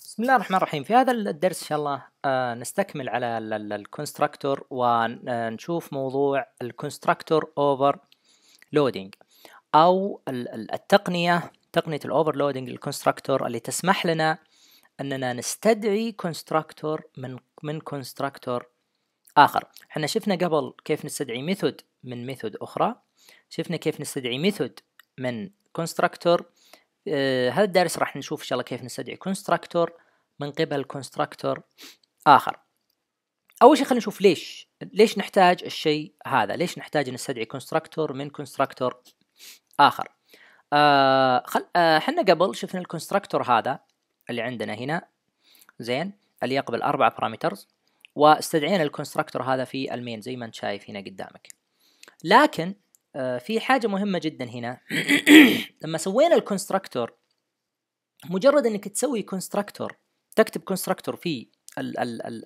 بسم الله الرحمن الرحيم في هذا الدرس ان شاء الله آه، نستكمل على الكونستراكتور ونشوف آه، موضوع الكونستراكتور اوفر لودينج او التقنيه تقنيه الاوفر لودينج الكونستراكتور اللي تسمح لنا اننا نستدعي كونستراكتور من من كونستراكتور اخر احنا شفنا قبل كيف نستدعي ميثود من ميثود اخرى شفنا كيف نستدعي ميثود من كونستراكتور آه هذا الدرس راح نشوف ان شاء الله كيف نستدعي كونستراكتور من قبل كونستراكتور اخر اول شيء خلينا نشوف ليش ليش نحتاج الشيء هذا ليش نحتاج نستدعي كونستراكتور من كونستراكتور اخر آه خل... آه حنا قبل شفنا الكونستراكتور هذا اللي عندنا هنا زين اللي يقبل اربع بارامترز واستدعينا الكونستراكتور هذا في المين زي ما انت شايف هنا قدامك لكن آه، في حاجه مهمه جدا هنا لما سوينا الكونستراكتور مجرد انك تسوي كونستراكتور تكتب كونستراكتور في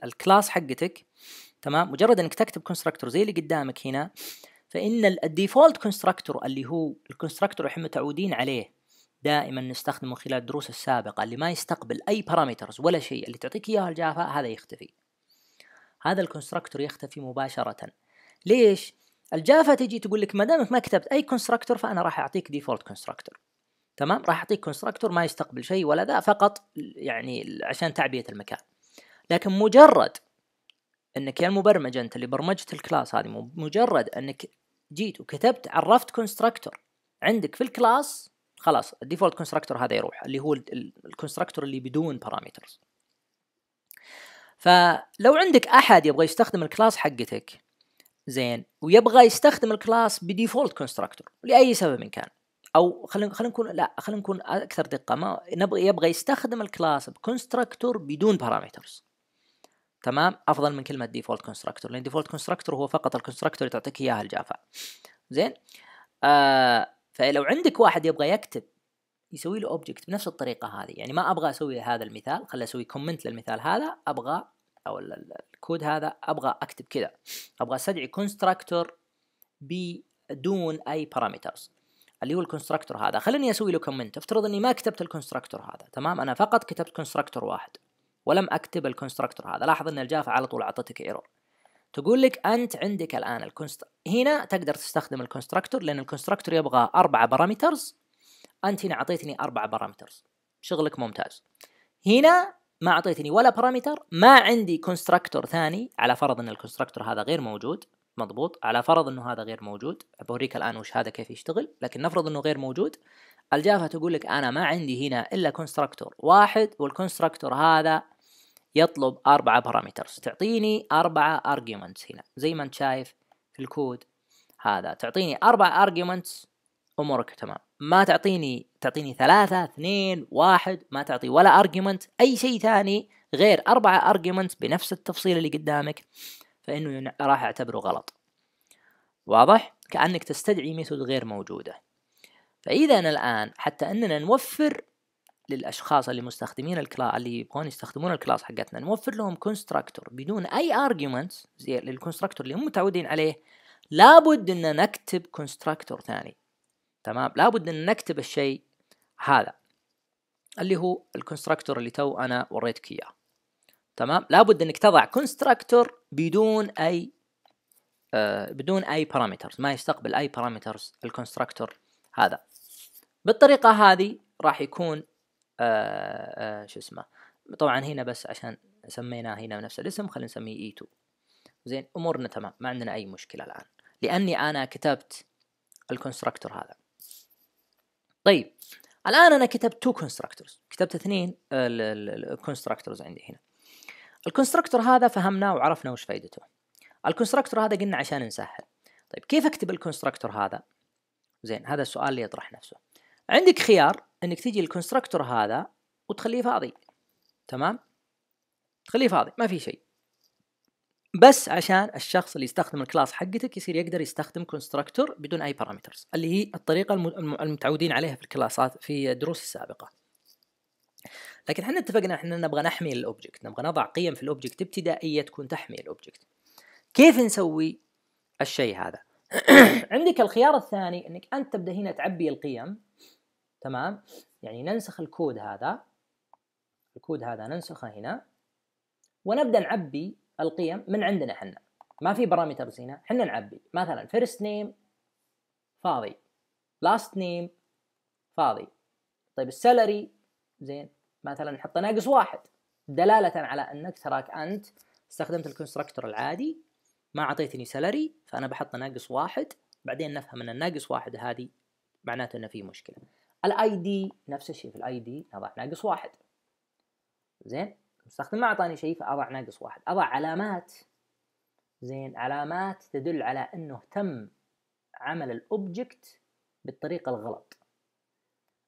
الكلاس حقتك تمام مجرد انك تكتب كونستراكتور زي اللي قدامك هنا فان الديفولت كونستراكتور اللي هو الكونستراكتور اللي احنا متعودين عليه دائما نستخدمه خلال الدروس السابقه اللي ما يستقبل اي بارامترز ولا شيء اللي تعطيك اياه الجافا هذا يختفي هذا الكونستراكتور يختفي مباشره ليش الجافا تجي تقول لك ما دامك ما كتبت اي كونستراكتور فانا راح اعطيك ديفولت كونستراكتور تمام راح اعطيك كونستراكتور ما يستقبل شيء ولا ذا فقط يعني عشان تعبئه المكان لكن مجرد انك يا المبرمج انت اللي برمجت الكلاس هذه مجرد انك جيت وكتبت عرفت كونستراكتور عندك في الكلاس خلاص الديفولت كونستراكتور هذا يروح اللي هو الكونستراكتور اللي بدون بارامترز فلو عندك احد يبغى يستخدم الكلاس حقتك زين ويبغى يستخدم الكلاس بديفولت كونستراكتور لاي سبب إن كان او خلينا خلينا نكون لا خلينا نكون اكثر دقه ما نبغى يبغى يستخدم الكلاس بكونستراكتور بدون بارامترز تمام افضل من كلمه ديفولت كونستراكتور لان ديفولت كونستراكتور هو فقط الكونستراكتور اللي تعطيك اياها الجافا زين آه فلو عندك واحد يبغى يكتب يسوي له اوبجكت بنفس الطريقه هذه يعني ما ابغى اسوي هذا المثال خلي اسوي كومنت للمثال هذا ابغى او الكود هذا ابغى اكتب كذا ابغى استدعي كونستراكتور بدون اي بارامترز اللي هو الكونستراكتور هذا خليني اسوي له كومنت افترض اني ما كتبت الكونستراكتور هذا تمام انا فقط كتبت كونستراكتور واحد ولم اكتب الكونستراكتور هذا لاحظ ان الجافا على طول اعطتك ايرور تقول لك انت عندك الان الكونست هنا تقدر تستخدم الكونستراكتور لان الكونستراكتور يبغى اربع بارامترز انت هنا اعطيتني اربع بارامترز شغلك ممتاز هنا ما اعطيتني ولا بارامتر ما عندي كونستراكتور ثاني على فرض ان الكونستراكتور هذا غير موجود مضبوط على فرض انه هذا غير موجود بوريك الان وش هذا كيف يشتغل لكن نفرض انه غير موجود الجافا تقول لك انا ما عندي هنا الا كونستراكتور واحد والكونستراكتور هذا يطلب أربعة بارامترز تعطيني أربعة ارجيومنتس هنا زي ما أنت شايف في الكود هذا تعطيني أربعة ارجيومنتس أمورك تمام ما تعطيني تعطيني ثلاثة اثنين واحد ما تعطي ولا ارجيومنت اي شيء ثاني غير اربعة ارجيومنت بنفس التفصيل اللي قدامك فانه راح اعتبره غلط واضح كانك تستدعي ميثود غير موجوده فاذا الان حتى اننا نوفر للاشخاص اللي مستخدمين الكلاس اللي يبغون يستخدمون الكلاس حقتنا نوفر لهم كونستراكتور بدون اي ارجيومنت زي للكونستراكتور اللي هم متعودين عليه لابد ان نكتب كونستراكتور ثاني تمام لابد ان نكتب الشيء هذا اللي هو الكونستراكتور اللي تو انا وريتك اياه تمام لابد انك تضع كونستراكتور بدون اي آه بدون اي بارامترز ما يستقبل اي بارامترز الكونستراكتور هذا بالطريقه هذه راح يكون آه آه شو اسمه طبعا هنا بس عشان سميناه هنا بنفس الاسم خلينا نسميه اي e 2 زين امورنا تمام ما عندنا اي مشكله الان لاني انا كتبت الكونستراكتور هذا طيب الان انا كتبت تو كونستراكتورز كتبت اثنين آه، الكونستراكتورز عندي هنا الكونستراكتور هذا فهمناه وعرفنا وش فائدته الكونستراكتور هذا قلنا عشان نسهل طيب كيف اكتب الكونستراكتور هذا زين هذا السؤال اللي يطرح نفسه عندك خيار انك تجي الكونستراكتور هذا وتخليه فاضي تمام تخليه فاضي ما في شيء بس عشان الشخص اللي يستخدم الكلاس حقتك يصير يقدر يستخدم كونستراكتور بدون اي بارامترز اللي هي الطريقه المتعودين عليها في الكلاسات في الدروس السابقه لكن احنا اتفقنا احنا نبغى نحمي الاوبجكت نبغى نضع قيم في الاوبجكت ابتدائيه تكون تحمي الاوبجكت كيف نسوي الشيء هذا عندك الخيار الثاني انك انت تبدا هنا تعبي القيم تمام يعني ننسخ الكود هذا الكود هذا ننسخه هنا ونبدا نعبي القيم من عندنا احنا ما في بارامترز هنا احنا نعبي مثلا فيرست نيم فاضي لاست نيم فاضي طيب السالري زين مثلا نحط ناقص واحد دلالة على انك تراك انت استخدمت الكونستركتور العادي ما اعطيتني سالري فانا بحط ناقص واحد بعدين نفهم ان الناقص واحد هذه معناته انه في مشكلة الاي دي نفس الشيء في الاي دي نضع ناقص واحد زين المستخدم ما اعطاني شيء فاضع ناقص واحد اضع علامات زين علامات تدل على انه تم عمل الاوبجكت بالطريقه الغلط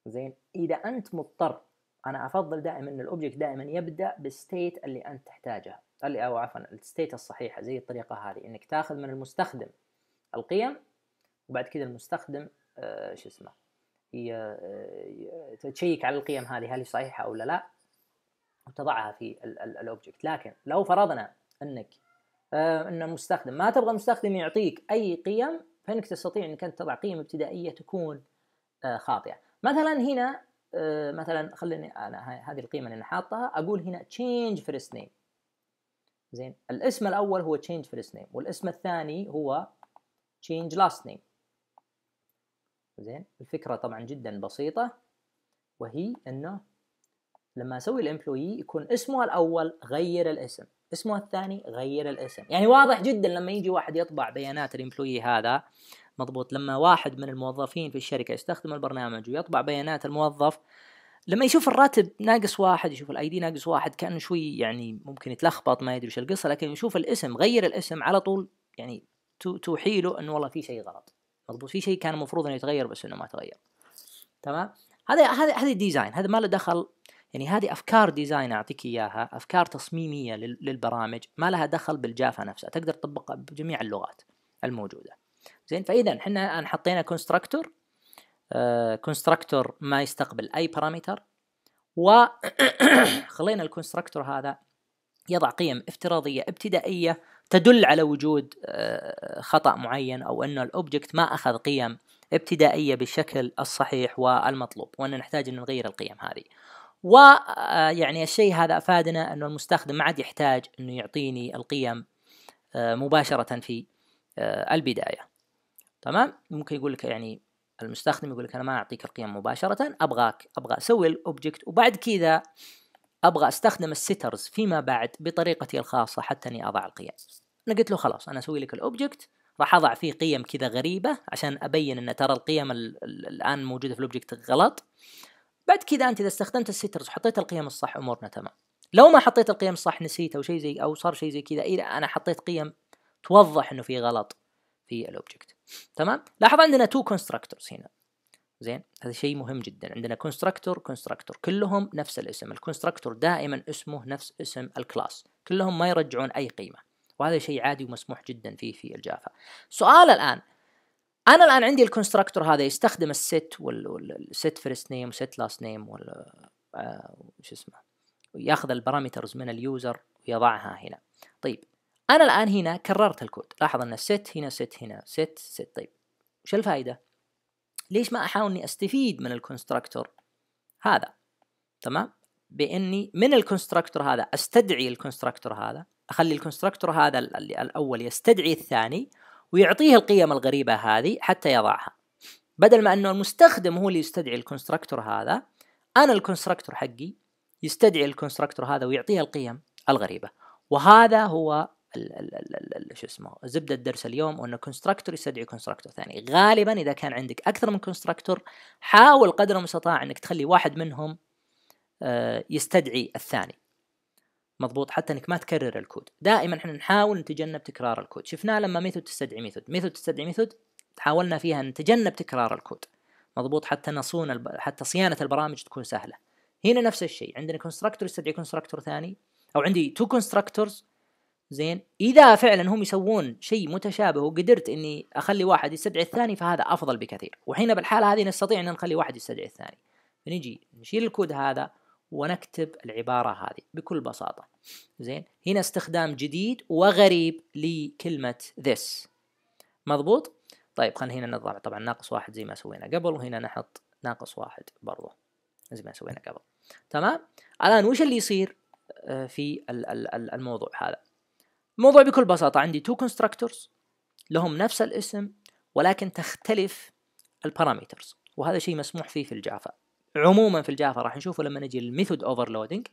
زين اذا انت مضطر انا افضل دائما ان الاوبجكت دائما يبدا بالستيت اللي انت تحتاجها اللي او عفوا الستيت الصحيحه زي الطريقه هذه انك تاخذ من المستخدم القيم وبعد كذا المستخدم آه شو اسمه آه، تشيك على القيم هذه هل هي صحيحه او لا وتضعها في الاوبجكت لكن لو فرضنا انك آه، ان المستخدم ما تبغى المستخدم يعطيك اي قيم فانك تستطيع انك انت تضع قيم ابتدائيه تكون آه، خاطئه مثلا هنا آه، مثلا خليني انا هذه القيمه اللي انا حاطها اقول هنا change first name زين الاسم الاول هو change first name والاسم الثاني هو change last name زين الفكره طبعا جدا بسيطه وهي انه لما اسوي الامبلوي يكون اسمه الاول غير الاسم اسمه الثاني غير الاسم يعني واضح جدا لما يجي واحد يطبع بيانات الامبلوي هذا مضبوط لما واحد من الموظفين في الشركه يستخدم البرنامج ويطبع بيانات الموظف لما يشوف الراتب ناقص واحد يشوف الاي دي ناقص واحد كانه شوي يعني ممكن يتلخبط ما يدري وش القصه لكن يشوف الاسم غير الاسم على طول يعني توحي له انه والله في شيء غلط مضبوط في شيء كان المفروض انه يتغير بس انه ما تغير تمام هذا هذا هذا الديزاين هذا ما له دخل يعني هذه افكار ديزاين اعطيك اياها افكار تصميميه للبرامج ما لها دخل بالجافه نفسها تقدر تطبقها بجميع اللغات الموجوده زين فاذا احنا الان حطينا كونستراكتور آه، كونستراكتور ما يستقبل اي بارامتر وخلينا الكونستراكتور هذا يضع قيم افتراضيه ابتدائيه تدل على وجود آه، خطا معين او ان الاوبجكت ما اخذ قيم ابتدائيه بالشكل الصحيح والمطلوب وان نحتاج ان نغير القيم هذه ويعني آه، الشيء هذا افادنا انه المستخدم ما عاد يحتاج انه يعطيني القيم آه، مباشره في آه، البدايه تمام ممكن يقول لك يعني المستخدم يقول لك انا ما اعطيك القيم مباشره ابغاك ابغى اسوي الاوبجكت وبعد كذا ابغى استخدم السيترز فيما بعد بطريقتي الخاصه حتى اني اضع القيم انا قلت له خلاص انا اسوي لك الاوبجكت راح اضع فيه قيم كذا غريبه عشان ابين ان ترى القيم الان موجوده في الاوبجكت غلط بعد كذا انت اذا استخدمت السترز وحطيت القيم الصح امورنا تمام لو ما حطيت القيم الصح نسيت او شيء زي او صار شيء زي كذا إيه انا حطيت قيم توضح انه في غلط في الاوبجكت تمام لاحظ عندنا تو كونستراكتورز هنا زين هذا شيء مهم جدا عندنا كونستراكتور كونستراكتور كلهم نفس الاسم الكونستراكتور دائما اسمه نفس اسم الكلاس كلهم ما يرجعون اي قيمه وهذا شيء عادي ومسموح جدا فيه في الجافا سؤال الان انا الان عندي الكونستراكتور هذا يستخدم الست والست فيرست نيم وست لاست نيم وال آه، شو اسمه ياخذ البارامترز من اليوزر ويضعها هنا طيب انا الان هنا كررت الكود لاحظ ان ست هنا ست هنا ست ست طيب وش الفائده ليش ما احاول اني استفيد من الكونستراكتور هذا تمام باني من الكونستراكتور هذا استدعي الكونستراكتور هذا اخلي الكونستراكتور هذا الاول يستدعي الثاني ويعطيه القيم الغريبة هذه حتى يضعها بدل ما أنه المستخدم هو اللي يستدعي الكونستركتور هذا أنا الكونستركتور حقي يستدعي الكونستركتور هذا ويعطيه القيم الغريبة وهذا هو شو اسمه زبده الدرس اليوم وانه كونستراكتور يستدعي كونستراكتور ثاني غالبا اذا كان عندك اكثر من كونستراكتور حاول قدر المستطاع انك تخلي واحد منهم آه، يستدعي الثاني مضبوط حتى انك ما تكرر الكود دائما احنا نحاول نتجنب تكرار الكود شفناه لما ميثود تستدعي ميثود ميثود تستدعي ميثود حاولنا فيها نتجنب تكرار الكود مضبوط حتى نصون الب... حتى صيانه البرامج تكون سهله هنا نفس الشيء عندنا كونستراكتور يستدعي كونستراكتور ثاني او عندي تو كونستراكتورز زين اذا فعلا هم يسوون شيء متشابه وقدرت اني اخلي واحد يستدعي الثاني فهذا افضل بكثير وحين بالحاله هذه نستطيع ان نخلي واحد يستدعي الثاني نجي نشيل الكود هذا ونكتب العبارة هذه بكل بساطة زين هنا استخدام جديد وغريب لكلمة this مضبوط طيب خلينا هنا نضع طبعا ناقص واحد زي ما سوينا قبل وهنا نحط ناقص واحد برضو زي ما سوينا قبل تمام الآن وش اللي يصير آه، في الموضوع هذا الموضوع بكل بساطة عندي تو constructors لهم نفس الاسم ولكن تختلف البارامترز وهذا شيء مسموح فيه في الجافا عموما في الجافا راح نشوفه لما نجي للميثود اوفرلودنج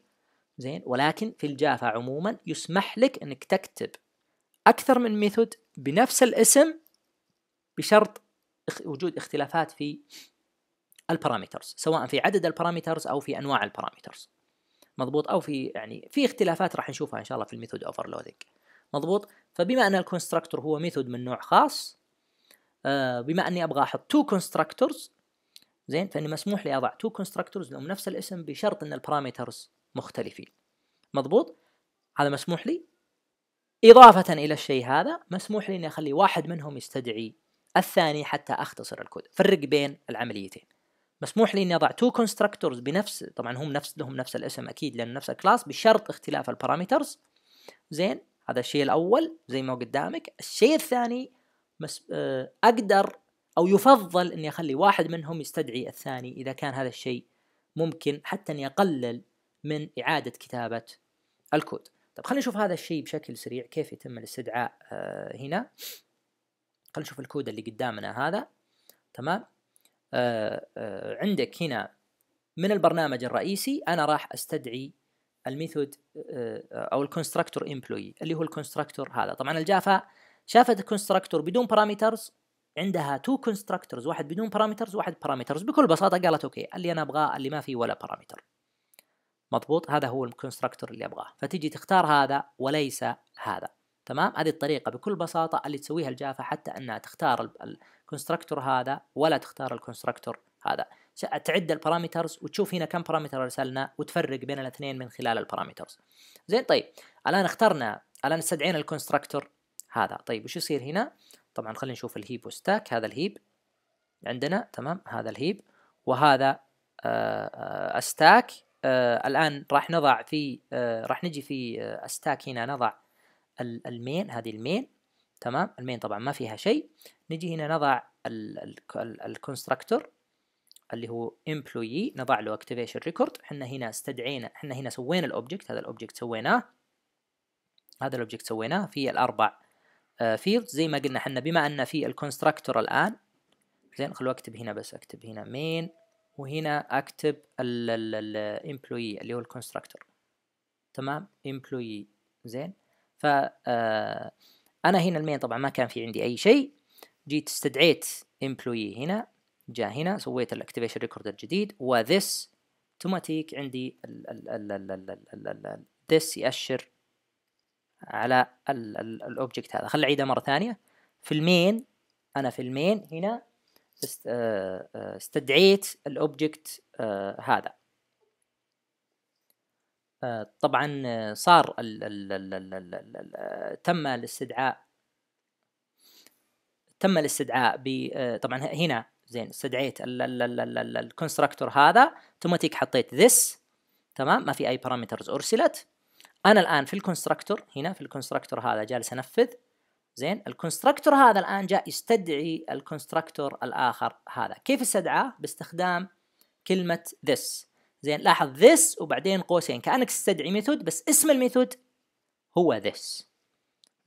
زين ولكن في الجافا عموما يسمح لك انك تكتب اكثر من ميثود بنفس الاسم بشرط وجود اختلافات في البارامترز سواء في عدد البارامترز او في انواع البارامترز مضبوط او في يعني في اختلافات راح نشوفها ان شاء الله في الميثود اوفرلودنج مضبوط فبما ان الكونستراكتور هو ميثود من نوع خاص آه، بما اني ابغى احط تو كونستراكتورز زين فاني مسموح لي اضع تو كونستراكتورز لهم نفس الاسم بشرط ان البارامترز مختلفين مضبوط هذا مسموح لي اضافه الى الشيء هذا مسموح لي اني اخلي واحد منهم يستدعي الثاني حتى اختصر الكود فرق بين العمليتين مسموح لي اني اضع تو كونستراكتورز بنفس طبعا هم نفس لهم نفس الاسم اكيد لأن نفس الكلاس بشرط اختلاف البارامترز زين هذا الشيء الاول زي ما قدامك الشيء الثاني مس... آه، اقدر أو يفضل أني أخلي واحد منهم يستدعي الثاني إذا كان هذا الشيء ممكن حتى أني أقلل من إعادة كتابة الكود طب خلينا نشوف هذا الشيء بشكل سريع كيف يتم الاستدعاء آه، هنا خلينا نشوف الكود اللي قدامنا هذا تمام آه، آه، عندك هنا من البرنامج الرئيسي أنا راح أستدعي الميثود أو الكونستراكتور امبلوي اللي هو الكونستراكتور هذا طبعا الجافا شافت الكونستراكتور بدون بارامترز عندها تو كونستراكتورز واحد بدون بارامترز واحد بارامترز بكل بساطه قالت اوكي اللي انا ابغاه اللي ما فيه ولا بارامتر مضبوط هذا هو الكونستراكتور اللي ابغاه فتيجي تختار هذا وليس هذا تمام هذه الطريقه بكل بساطه اللي تسويها الجافا حتى انها تختار الكونستراكتور هذا ولا تختار الكونستراكتور هذا تعد البارامترز وتشوف هنا كم بارامتر ارسلنا وتفرق بين الاثنين من خلال البارامترز زين طيب الان اخترنا الان استدعينا الكونستراكتور هذا طيب وش يصير هنا طبعا خلينا نشوف الهيب وستاك هذا الهيب عندنا تمام هذا الهيب وهذا استاك آه، آه، آه، الان راح نضع في راح نجي في استاك هنا نضع المين هذه المين تمام المين طبعا ما فيها شيء نجي هنا نضع الكونستراكتور اللي هو employee نضع له اكتيفيشن ريكورد احنا هنا استدعينا احنا هنا سوينا الاوبجكت هذا الاوبجكت سويناه هذا الاوبجكت سويناه في الاربع فيلد آه، زي ما قلنا احنا بما ان في الكونستراكتور الان زين خلوا اكتب هنا بس اكتب هنا مين وهنا اكتب الامبلوي اللي هو الكونستراكتور تمام امبلوي زين ف آه، انا هنا المين طبعا ما كان في عندي اي شيء جيت استدعيت امبلوي هنا جاء هنا سويت الاكتيفيشن ريكورد الجديد وذس اوتوماتيك عندي ذس يأشر على الاوبجكت هذا خلي اعيده مره ثانيه في المين انا في المين هنا استدعيت الاوبجكت هذا طبعا صار تم الاستدعاء تم الاستدعاء ب طبعا هنا زين استدعيت الكونستراكتور هذا اوتوماتيك حطيت ذس تمام ما في اي بارامترز ارسلت انا الان في الكونستراكتور هنا في الكونستراكتور هذا جالس انفذ زين الكونستراكتور هذا الان جاء يستدعي الكونستراكتور الاخر هذا كيف استدعاه باستخدام كلمه this زين لاحظ this وبعدين قوسين كانك تستدعي ميثود بس اسم الميثود هو this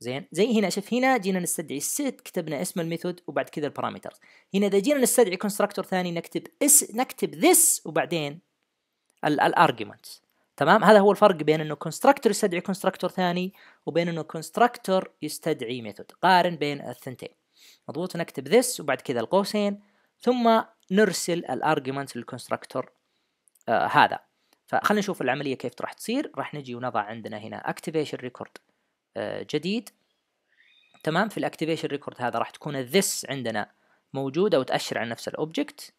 زين زي هنا شوف هنا جينا نستدعي set كتبنا اسم الميثود وبعد كذا البارامترز هنا اذا جينا نستدعي كونستراكتور ثاني نكتب اس نكتب this وبعدين الارجيومنت تمام هذا هو الفرق بين انه كونستراكتور يستدعي كونستراكتور ثاني وبين انه كونستراكتور يستدعي ميثود قارن بين الثنتين مضبوط نكتب this وبعد كذا القوسين ثم نرسل الارجيومنت للكونستراكتور آه هذا فخلينا نشوف العمليه كيف راح تصير راح نجي ونضع عندنا هنا اكتيفيشن آه، ريكورد جديد تمام في الاكتيفيشن ريكورد هذا راح تكون this عندنا موجوده وتاشر على نفس الاوبجكت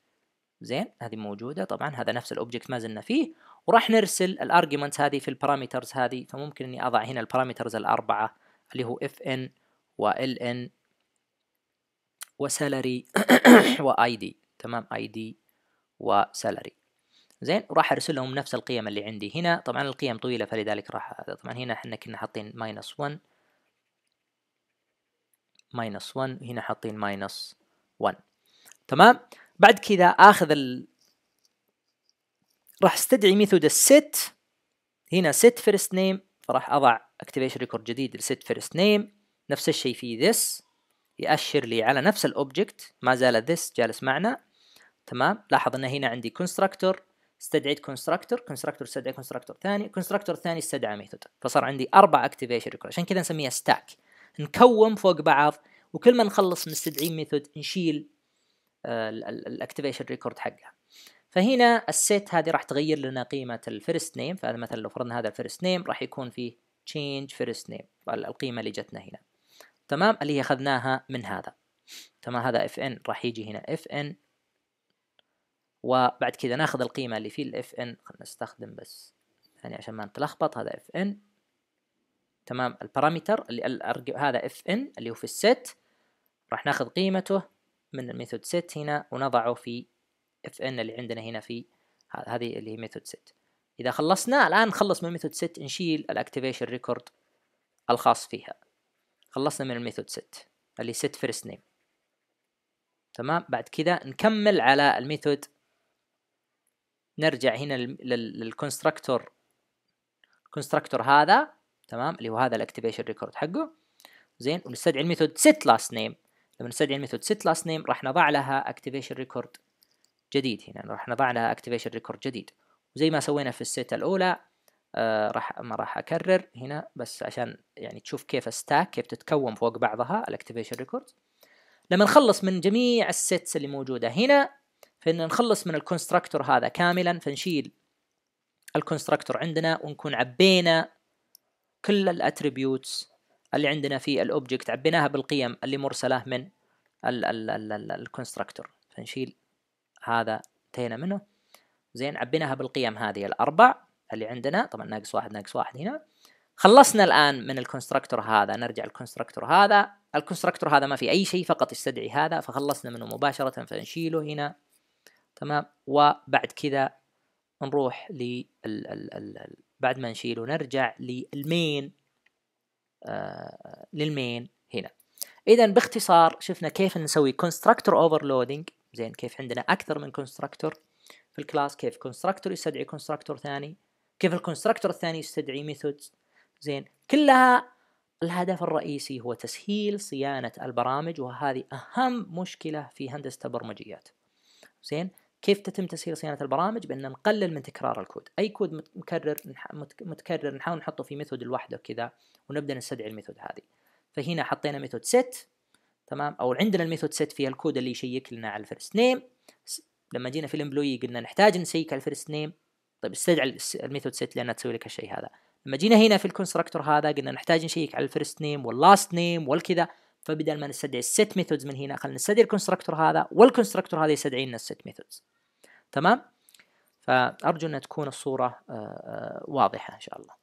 زين هذه موجوده طبعا هذا نفس الاوبجكت ما زلنا فيه وراح نرسل الارجيومنت هذه في البارامترز هذه فممكن اني اضع هنا البارامترز الاربعه اللي هو اف ان وال ان وسالري واي دي تمام اي دي وسالري زين وراح ارسل لهم نفس القيم اللي عندي هنا طبعا القيم طويله فلذلك راح طبعا هنا احنا كنا حاطين ماينس 1 ماينس 1 هنا حاطين ماينس 1 تمام بعد كذا اخذ ال راح استدعي ميثود السيت هنا set first name فراح اضع activation record جديد لset first name نفس الشيء في this يأشر لي على نفس الاوبجكت ما زال this جالس معنا تمام لاحظ ان هنا عندي constructor استدعيت constructor constructor استدعى constructor ثاني constructor ثاني استدعى ميثود فصار عندي اربع activation record عشان كذا نسميها stack نكوم فوق بعض وكل ما نخلص استدعي ميثود نشيل آه، الاكتيفيشن ريكورد حقها فهنا الست هذه راح تغير لنا قيمة الفيرست نيم فهذا مثلا لو فرضنا هذا الفيرست نيم راح يكون فيه تشينج فيرست نيم القيمة اللي جتنا هنا تمام اللي هي أخذناها من هذا تمام هذا fn راح يجي هنا fn وبعد كذا ناخذ القيمة اللي في الاف fn خلينا نستخدم بس يعني عشان ما نتلخبط هذا fn تمام البارامتر اللي هذا fn اللي هو في الست راح ناخذ قيمته من الميثود سيت هنا ونضعه في اف ان اللي عندنا هنا في هذه اللي هي ميثود set اذا خلصنا الان نخلص من ميثود set نشيل الاكتيفيشن ريكورد الخاص فيها خلصنا من الميثود set اللي set first name تمام بعد كذا نكمل على الميثود نرجع هنا للكونستراكتور الكونستراكتور هذا تمام اللي هو هذا الاكتيفيشن ريكورد حقه زين ونستدعي الميثود set last name لما نستدعي الميثود set last name راح نضع لها activation record جديد هنا راح نضعنا اكتيفيشن ريكورد جديد وزي ما سوينا في الست الاولى آه، راح ما راح اكرر هنا بس عشان يعني تشوف كيف الستاك كيف تتكون فوق بعضها الاكتيفيشن ريكورد لما نخلص من جميع السيتس اللي موجوده هنا فان نخلص من الكونستراكتور هذا كاملا فنشيل الكونستراكتور عندنا ونكون عبينا كل الاتريبيوتس اللي عندنا في الاوبجكت عبيناها بالقيم اللي مرسله من الكونستراكتور فنشيل هذا انتهينا منه زين عبيناها بالقيم هذه الأربع اللي عندنا طبعا ناقص واحد ناقص واحد هنا خلصنا الآن من الكونستركتور هذا نرجع الكونستركتور هذا الكونستركتور هذا ما في أي شيء فقط يستدعي هذا فخلصنا منه مباشرة فنشيله هنا تمام وبعد كذا نروح ل بعد ما نشيله نرجع للمين آه، للمين هنا اذا باختصار شفنا كيف نسوي كونستركتور اوفرلودنج زين كيف عندنا اكثر من كونستراكتور في الكلاس كيف كونستراكتور يستدعي كونستراكتور ثاني كيف الكونستراكتور الثاني يستدعي ميثودز زين كلها الهدف الرئيسي هو تسهيل صيانة البرامج وهذه أهم مشكلة في هندسة البرمجيات زين كيف تتم تسهيل صيانة البرامج بأن نقلل من تكرار الكود أي كود متكرر متكرر نحاول نحطه في ميثود لوحده كذا ونبدأ نستدعي الميثود هذه فهنا حطينا ميثود set تمام او عندنا الميثود سيت فيها الكود اللي يشيك لنا على الفيرست نيم لما جينا في الامبلوي قلنا نحتاج نسيك على الفيرست نيم طيب استدعى الميثود سيت لانها تسوي لك الشيء هذا لما جينا هنا في الكونستراكتور هذا قلنا نحتاج نشيك على الفيرست نيم واللاست نيم والكذا فبدل ما نستدعي الست ميثودز من هنا خلينا نستدعي الكونستراكتور هذا والكونستراكتور هذا يستدعي لنا الست ميثودز تمام فارجو ان تكون الصوره آه، آه، واضحه ان شاء الله